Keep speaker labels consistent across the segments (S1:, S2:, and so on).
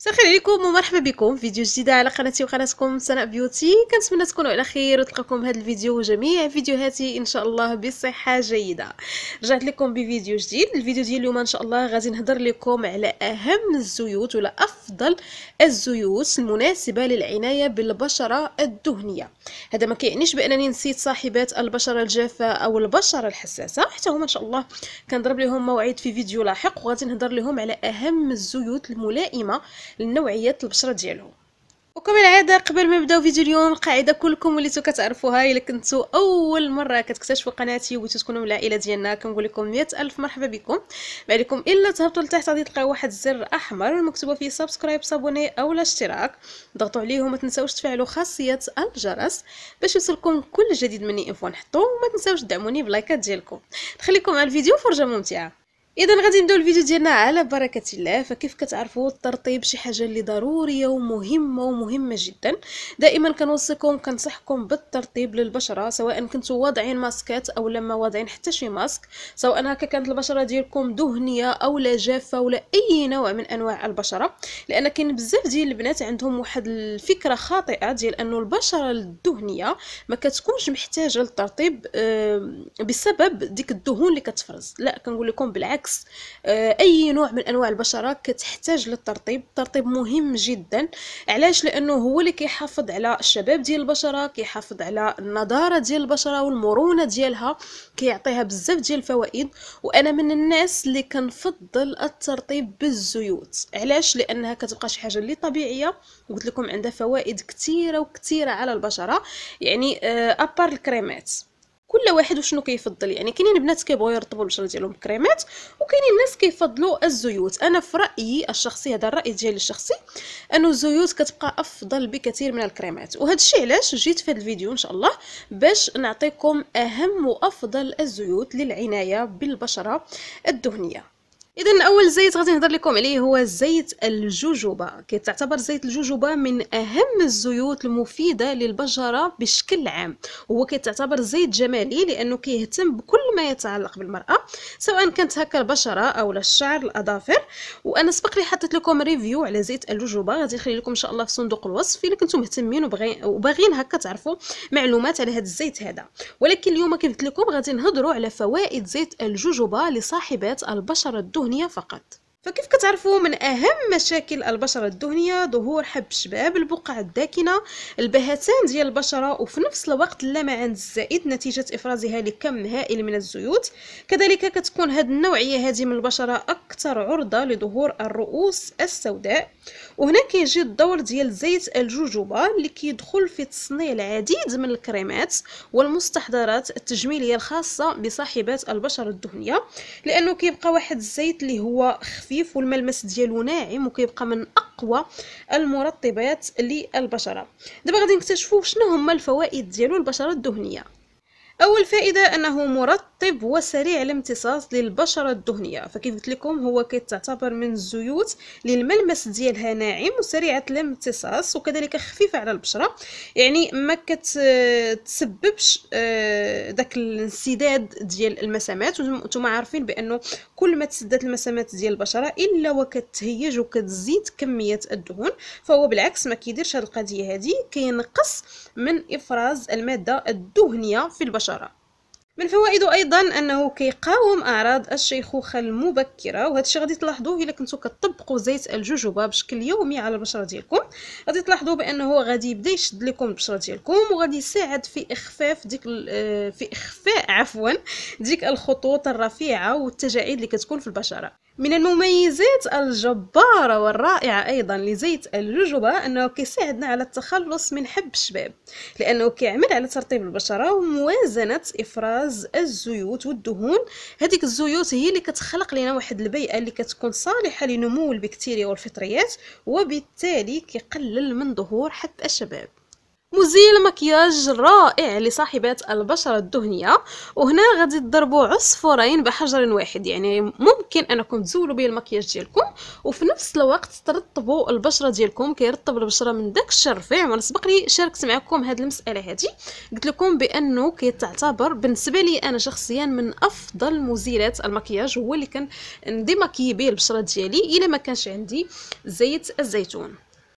S1: السلام عليكم ومرحبا بكم في فيديو جديد على قناتي وقناتكم سناء بيوتي كنتمنى تكونوا على خير وتلقاكم هذا الفيديو وجميع فيديوهاتي ان شاء الله بصحه جيده رجعت لكم بفيديو جديد الفيديو ديال اليوم ان شاء الله غادي نهضر لكم على اهم الزيوت ولا افضل الزيوت المناسبه للعنايه بالبشره الدهنيه هذا ما كيعنيش بانني نسيت صاحبات البشره الجافه او البشره الحساسه حتى هما ان شاء الله كنضرب لهم موعد في فيديو لاحق وغادي نهضر لهم على اهم الزيوت الملائمه لنوعيه البشره ديالهم وكما العاده قبل ما نبداو فيديو اليوم قاعده كلكم وليتو كتعرفوها الا كنتو اول مره كتكتشفوا قناتي وبغيتو تكونوا من العائله ديالنا كنقول لكم 100 الف مرحبا بكم ما عليكم الا تهبطوا لتحت غادي تلقاو واحد الزر احمر مكتوبه فيه سبسكرايب صابوني اولا اشتراك ضغطوا عليه وما تنساوش تفعلوا خاصيه الجرس باش يوصلكم كل جديد مني انفو نحطو وما تنساوش تدعموني بلايكات ديالكم نخليكم على الفيديو فرجه ممتعه اذا غادي نبداو الفيديو ديالنا على بركه الله فكيف كتعرفوا الترطيب شي حاجه اللي ضروريه ومهمه ومهمه جدا دائما كنوصيكم كنصحكم بالترطيب للبشره سواء كنتوا واضعين ماسكات او لما واضعين حتى شي ماسك سواء هكا كانت البشره ديالكم دهنيه او لا جافه ولا اي نوع من انواع البشره لان كاين بزاف ديال البنات عندهم واحد الفكره خاطئه ديال انه البشره الدهنيه ما كتكونش محتاجه للترطيب آه، بسبب ديك الدهون اللي كتفرز لا كنقول لكم بالعكس العكس آه، اي نوع من انواع البشره كتحتاج للترطيب الترطيب مهم جدا علاش لانه هو اللي كيحافظ على الشباب ديال البشره كيحافظ على النضاره ديال البشره والمرونه ديالها كيعطيها بزاف ديال الفوائد وانا من الناس اللي كنفضل الترطيب بالزيوت علاش لانها كتبقى شي حاجه اللي طبيعيه قلت لكم عندها فوائد كثيره وكثيره على البشره يعني ابار آه، الكريمات كل واحد وشنو كيفضل يعني كاينين بنات كيبغيو يرطبوا البشره ديالهم بكريمات وكاينين ناس كيفضلوا الزيوت انا في رايي الشخصي هذا الراي ديالي الشخصي انه الزيوت كتبقى افضل بكثير من الكريمات وهذا الشيء علاش جيت في هذا الفيديو ان شاء الله باش نعطيكم اهم وافضل الزيوت للعنايه بالبشره الدهنيه اذا اول زيت غادي نهضر لكم عليه هو زيت الجوجوبا كتعتبر زيت الجوجوبا من اهم الزيوت المفيده للبشره بشكل عام هو كتعتبر زيت جمالي لانه كيهتم بكل ما يتعلق بالمراه سواء كانت هكا البشره او الشعر الاظافر وانا سبق لي حطيت لكم ريفيو على زيت الجوجوبا غادي نخلي لكم ان شاء الله في صندوق الوصف الا كنتم مهتمين وباغيين هكا تعرفوا معلومات على هذا الزيت هذا ولكن اليوم كيف قلت لكم غادي نهضروا على فوائد زيت الجوجوبا لصاحبات البشره الدهنيه الدهنية فقط فكيف كتعرفوا من اهم مشاكل البشره الدهنيه ظهور حب الشباب البقع الداكنه البهتان ديال البشره وفي نفس الوقت اللمعان الزائد نتيجه افرازها لكم هائل من الزيوت كذلك كتكون هذه النوعيه هذه من البشره اكثر عرضه لظهور الرؤوس السوداء وهنا كيجي الدور ديال زيت الجوجوبا اللي كيدخل في تصنيع العديد من الكريمات والمستحضرات التجميليه الخاصه بصاحبات البشره الدهنيه لانه كيبقى واحد الزيت اللي هو خفيف والملمس ديالو ناعم وكيبقى من اقوى المرطبات للبشره دابا غادي نكتشفوا شنو هما الفوائد ديالو للبشره الدهنيه اول فائده انه مرطب الطب هو سريع الامتصاص للبشرة الدهنية فكيف قلت لكم هو كتعتبر من الزيوت للملمس ديالها ناعم وسريعة الامتصاص وكذلك خفيفة على البشرة يعني ما كتسببش داك آه، الانسداد ديال المسامات وانتم عارفين بانه كل ما تسدات المسامات ديال البشرة الا وكتهيج وكتزيد كمية الدهون فهو بالعكس ما كيديرش هاد القضية هذه كينقص من افراز المادة الدهنية في البشرة من فوائده ايضا انه كيقاوم اعراض الشيخوخه المبكره وهذا الشيء غادي تلاحظوه الا كنتو كطبقوا زيت الجوجوبا بشكل يومي على البشره ديالكم غادي تلاحظوا بانه غادي يبدا يشد لكم البشره ديالكم وغادي يساعد في اخفاف ديك آه، في اخفاء عفوا ديك الخطوط الرفيعه والتجاعيد اللي كتكون في البشره من المميزات الجبارة والرائعة أيضا لزيت الجوجوبا أنه كيساعدنا على التخلص من حب الشباب لأنه كيعمل على ترطيب البشرة وموازنة إفراز الزيوت والدهون هذيك الزيوت هي اللي كتخلق لنا واحد البيئة اللي كتكون صالحة لنمو البكتيريا والفطريات وبالتالي كيقلل من ظهور حب الشباب مزيل مكياج رائع لصاحبات البشرة الدهنية وهنا غادي تضربوا عصفورين بحجر واحد يعني ممكن انكم تزولوا به المكياج ديالكم وفي نفس الوقت ترطبوا البشرة ديالكم كيرطب البشرة من داك الشرفيع وانا سبق لي شاركت معكم هذه المسألة هذه قلت لكم بانه كيتعتبر بالنسبة لي انا شخصيا من افضل مزيلات المكياج هو اللي كنديماكي به البشرة ديالي الا ما كانش عندي زيت الزيتون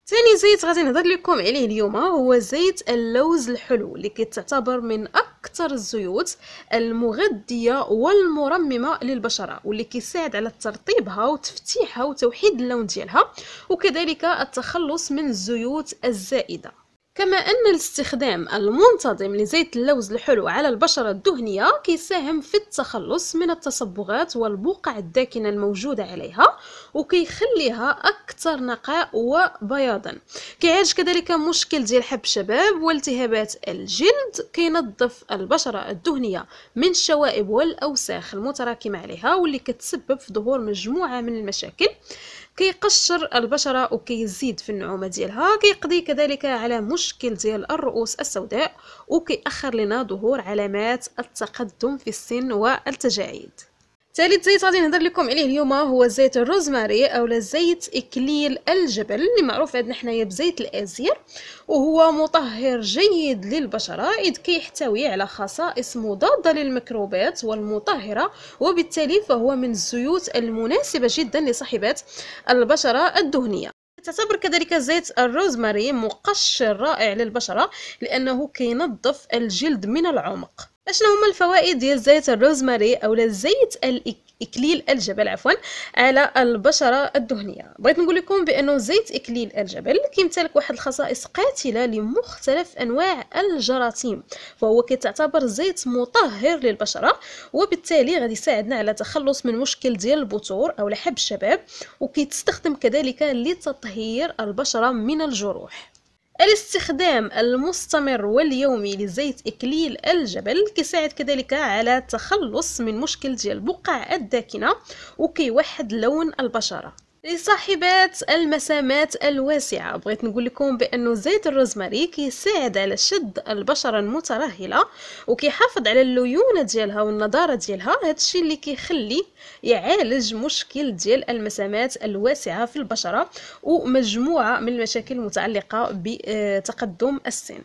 S1: ثاني زيت غادي نهضر لكم عليه اليوم هو زيت اللوز الحلو اللي كيتعتبر من اكثر الزيوت المغذيه والمرممه للبشره واللي كيساعد على ترطيبها وتفتيحها وتوحيد اللون ديالها وكذلك التخلص من الزيوت الزائده كما أن الاستخدام المنتظم لزيت اللوز الحلو على البشرة الدهنية كيساهم في التخلص من التصبغات والبقع الداكنة الموجودة عليها وكيخليها أكثر نقاء وبياضا كيعالج كذلك مشكل ديال حب الشباب والتهابات الجلد كينظف البشرة الدهنية من الشوائب والأوساخ المتراكمة عليها واللي كتسبب في ظهور مجموعة من المشاكل كيقشر البشرة وكيزيد في النعومة ديالها كيقضي كذلك على مشكل ديال الرؤوس السوداء وكيأخر لنا ظهور علامات التقدم في السن والتجاعيد ثالث زيت غادي نهضر لكم عليه اليوم هو زيت الروزماري اولا زيت اكليل الجبل اللي معروف عندنا حنايا بزيت الازير وهو مطهر جيد للبشره اذ كيحتوي على خصائص مضاده للميكروبات والمطهره وبالتالي فهو من الزيوت المناسبه جدا لصاحبات البشره الدهنيه تعتبر كذلك زيت الروزماري مقشر رائع للبشره لانه كينظف الجلد من العمق اشنو هما الفوائد ديال زيت الروزماري اولا زيت اكليل الجبل عفوا على البشره الدهنيه بغيت نقول لكم بانه زيت اكليل الجبل كيمتلك واحد الخصائص قاتله لمختلف انواع الجراثيم فهو كيتعتبر زيت مطهر للبشره وبالتالي غادي يساعدنا على التخلص من مشكل ديال البثور او حب الشباب وكيتستخدم كذلك لتطهير البشره من الجروح الاستخدام المستمر واليومي لزيت إكليل الجبل كيساعد كذلك على التخلص من مشكل ديال البقع الداكنة وكيوحد لون البشرة لصاحبات المسامات الواسعة بغيت نقول لكم بأنه زيت الروزماري كيساعد على شد البشرة المترهلة وكيحافظ على الليونة ديالها والنضارة ديالها هادشي اللي كيخلي يعالج مشكل ديال المسامات الواسعة في البشرة ومجموعة من المشاكل المتعلقة بتقدم السن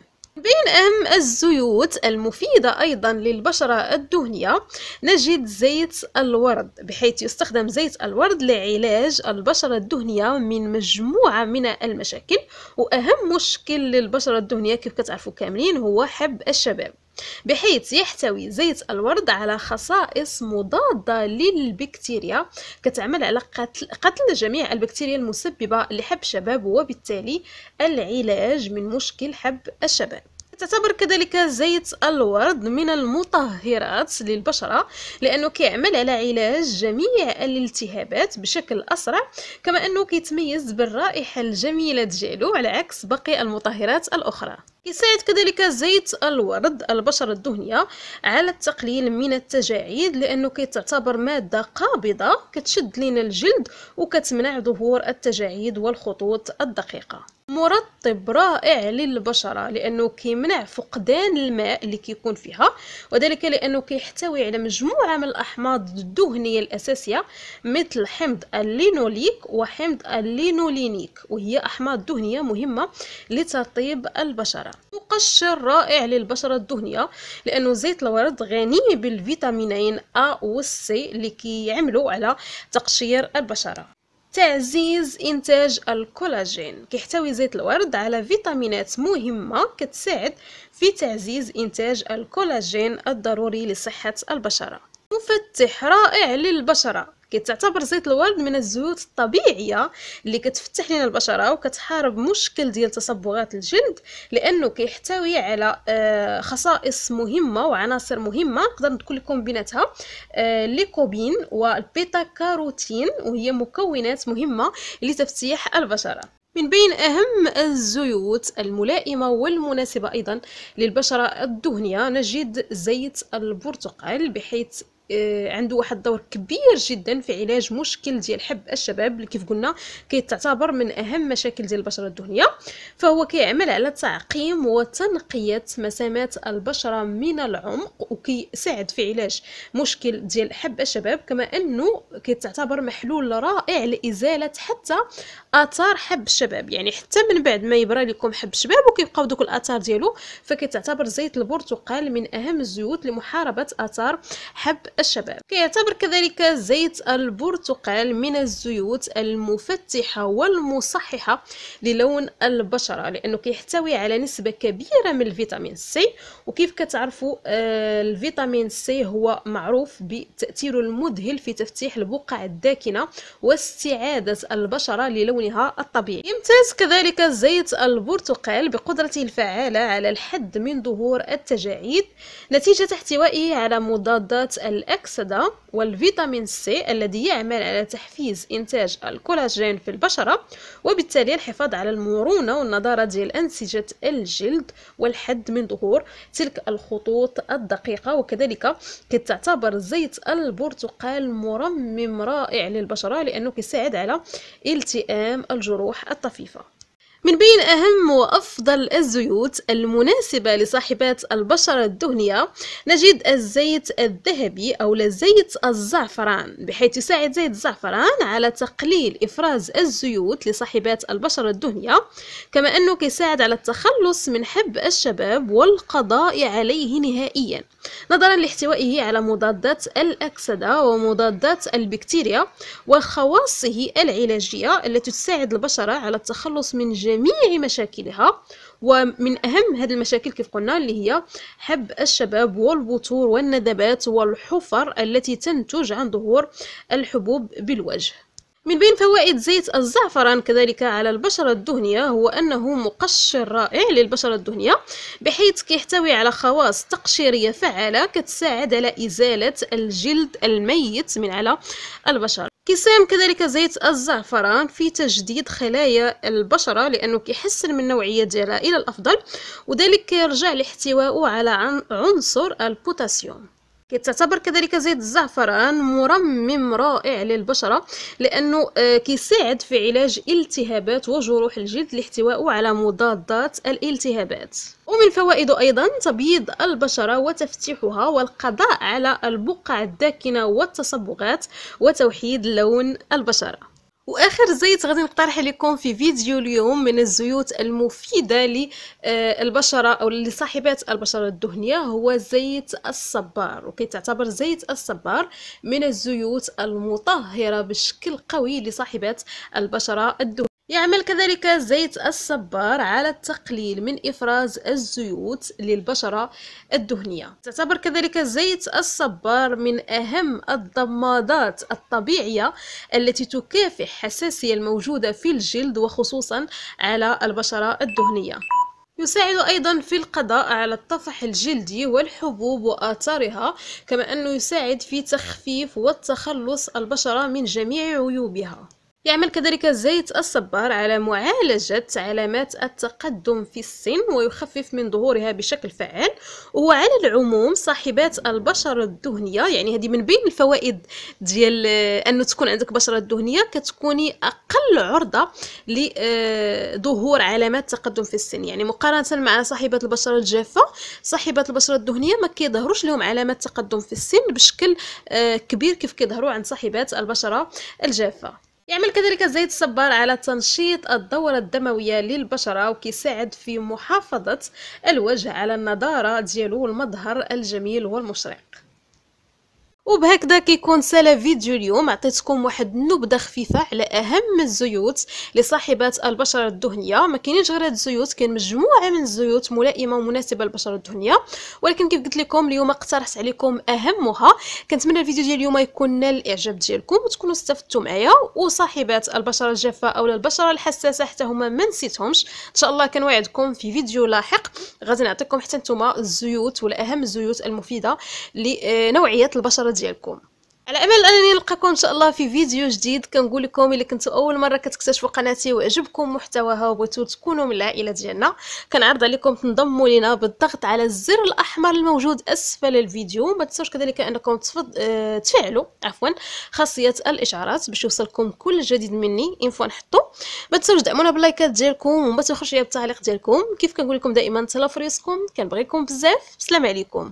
S1: بين أهم الزيوت المفيدة أيضا للبشرة الدهنية نجد زيت الورد بحيث يستخدم زيت الورد لعلاج البشرة الدهنية من مجموعة من المشاكل وأهم مشكل للبشرة الدهنية كيف كتعرفوا كاملين هو حب الشباب بحيث يحتوي زيت الورد على خصائص مضادة للبكتيريا كتعمل على قتل, قتل جميع البكتيريا المسببة لحب الشباب وبالتالي العلاج من مشكل حب الشباب تعتبر كذلك زيت الورد من المطهرات للبشرة لأنه كيعمل على علاج جميع الالتهابات بشكل أسرع كما أنه كيتميز بالرائحة الجميلة ديالو على عكس باقي المطهرات الأخرى يساعد كذلك زيت الورد البشرة الدهنية على التقليل من التجاعيد لأنه كتعتبر مادة قابضة كتشد لنا الجلد وكتمنع ظهور التجاعيد والخطوط الدقيقة مرطب رائع للبشرة لأنه كيمنع فقدان الماء اللي كيكون فيها وذلك لأنه كيحتوي على مجموعة من الأحماض الدهنية الأساسية مثل حمض اللينوليك وحمض اللينولينيك وهي أحماض دهنية مهمة لترطيب البشرة مقشر رائع للبشرة الدهنية لأنه زيت الورد غني بالفيتامينين أ والسي اللي كيعملوا على تقشير البشرة تعزيز إنتاج الكولاجين كيحتوي زيت الورد على فيتامينات مهمة كتساعد في تعزيز إنتاج الكولاجين الضروري لصحة البشرة مفتح رائع للبشرة كتعتبر زيت الورد من الزيوت الطبيعيه اللي كتفتح لنا البشره وكتحارب مشكل ديال تصبغات الجلد لانه كيحتوي على آه، خصائص مهمه وعناصر مهمه نقدر نقول لكم بيناتها آه، ليكوبين والبيتا كاروتين وهي مكونات مهمه لتفتيح البشره من بين أهم الزيوت الملائمة والمناسبة أيضا للبشرة الدهنية نجد زيت البرتقال بحيث آه، عنده واحد الدور كبير جدا في علاج مشكل ديال حب الشباب اللي كيف قلنا كيتعتبر من اهم مشاكل ديال البشره الدهنيه فهو كيعمل على تعقيم وتنقيه مسامات البشره من العمق وكيساعد في علاج مشكل ديال حب الشباب كما انه كيتعتبر محلول رائع لازاله حتى اثار حب الشباب يعني حتى من بعد ما يبرى لكم حب الشباب وكيبقاو دوك الاثار ديالو فكيتعتبر زيت البرتقال من اهم الزيوت لمحاربه اثار حب الشباب كيعتبر كذلك زيت البرتقال من الزيوت المفتحة والمصححة للون البشرة لأنه كيحتوي على نسبة كبيرة من الفيتامين سي وكيف كتعرفوا آه، الفيتامين سي هو معروف بتأثيره المذهل في تفتيح البقع الداكنة واستعادة البشرة للونها الطبيعي يمتاز كذلك زيت البرتقال بقدرته الفعالة على الحد من ظهور التجاعيد نتيجة احتوائه على مضادات الأكسدة والفيتامين سي الذي يعمل على تحفيز إنتاج الكولاجين في البشرة وبالتالي الحفاظ على المرونة والنضارة ديال أنسجة الجلد والحد من ظهور تلك الخطوط الدقيقة وكذلك كتعتبر زيت البرتقال مرمم رائع للبشرة لأنه كيساعد على التئام الجروح الطفيفة من بين أهم وأفضل الزيوت المناسبة لصاحبات البشرة الدهنية نجد الزيت الذهبي أو زيت الزعفران بحيث يساعد زيت الزعفران على تقليل إفراز الزيوت لصاحبات البشرة الدهنية كما أنه كيساعد على التخلص من حب الشباب والقضاء عليه نهائيا نظرا لاحتوائه على مضادات الأكسدة ومضادات البكتيريا وخواصه العلاجية التي تساعد البشرة على التخلص من جميع مشاكلها ومن أهم هذه المشاكل كيف قلنا اللي هي حب الشباب والبثور والندبات والحفر التي تنتج عن ظهور الحبوب بالوجه من بين فوائد زيت الزعفران كذلك على البشرة الدهنية هو أنه مقشر رائع للبشرة الدهنية بحيث كيحتوي على خواص تقشيرية فعالة كتساعد على إزالة الجلد الميت من على البشرة كيساهم كذلك زيت الزعفران في تجديد خلايا البشرة لأنه كيحسن من النوعية ديالها إلى الأفضل وذلك كيرجع لاحتوائه على عنصر البوتاسيوم كتعتبر كذلك زيت الزعفران مرمم رائع للبشرة لأنه آه، كيساعد في علاج التهابات وجروح الجلد لاحتوائه على مضادات الالتهابات ومن فوائده أيضا تبييض البشرة وتفتيحها والقضاء على البقع الداكنة والتصبغات وتوحيد لون البشرة واخر زيت غادي نقترح لكم في فيديو اليوم من الزيوت المفيده للبشره آه، او لصاحبات البشره الدهنيه هو زيت الصبار وكيتعتبر زيت الصبار من الزيوت المطهره بشكل قوي لصاحبات البشره الدهنيه يعمل كذلك زيت الصبار على التقليل من إفراز الزيوت للبشرة الدهنية تعتبر كذلك زيت الصبار من أهم الضمادات الطبيعية التي تكافح حساسية الموجودة في الجلد وخصوصا على البشرة الدهنية يساعد أيضا في القضاء على الطفح الجلدي والحبوب وآثارها كما أنه يساعد في تخفيف والتخلص البشرة من جميع عيوبها يعمل كذلك زيت الصبار على معالجة علامات التقدم في السن ويخفف من ظهورها بشكل فعال وهو على العموم صاحبات البشرة الدهنية يعني هذه من بين الفوائد ديال آه، أنه تكون عندك بشرة دهنية كتكوني أقل عرضة لظهور آه، علامات تقدم في السن يعني مقارنة مع صاحبات البشرة الجافة صاحبات البشرة الدهنية ما كيظهروش لهم علامات تقدم في السن بشكل آه، كبير كيف كيظهروا عند صاحبات البشرة الجافة يعمل كذلك زيت الصبار على تنشيط الدورة الدموية للبشرة وكيساعد في محافظة الوجه على النضارة ديالو والمظهر الجميل والمشرق وبهكذا كيكون سالا فيديو اليوم عطيتكم واحد النبذه خفيفه على اهم الزيوت لصاحبات البشره الدهنيه ما كاينينش غير هاد الزيوت كاين مجموعه من الزيوت ملائمه ومناسبه للبشره الدهنيه ولكن كيف قلت لكم اليوم اقترحت عليكم اهمها كنتمنى الفيديو ديال اليوم يكون نال الاعجاب ديالكم وتكونوا استفدتوا معايا وصاحبات البشره الجافه اولا البشره الحساسه حتى هما ما نسيتهمش ان شاء الله كنوعدكم في فيديو لاحق غادي نعطيكم حتى نتوما الزيوت والاهم اهم الزيوت المفيده لنوعيه البشره ديالكم على امل انني نلقاكم ان شاء الله في فيديو جديد كنقول لكم الا كنتو اول مره كتكتشفوا قناتي وعجبكم محتواها وبغيتو تكونوا من العائله ديالنا كنعرض عليكم تنضموا لينا بالضغط على الزر الاحمر الموجود اسفل الفيديو ما تنساوش كذلك انكم تفض... اه... تفعلوا عفوا خاصيه الاشعارات باش يوصلكم كل جديد مني انفو فوا نحطو ما تنساوش دعمونا باللايكات ديالكم وما تخرجوا بالتعليق ديالكم كيف كنقول لكم دائما تهلاو في كنبغيكم بزاف بسلام عليكم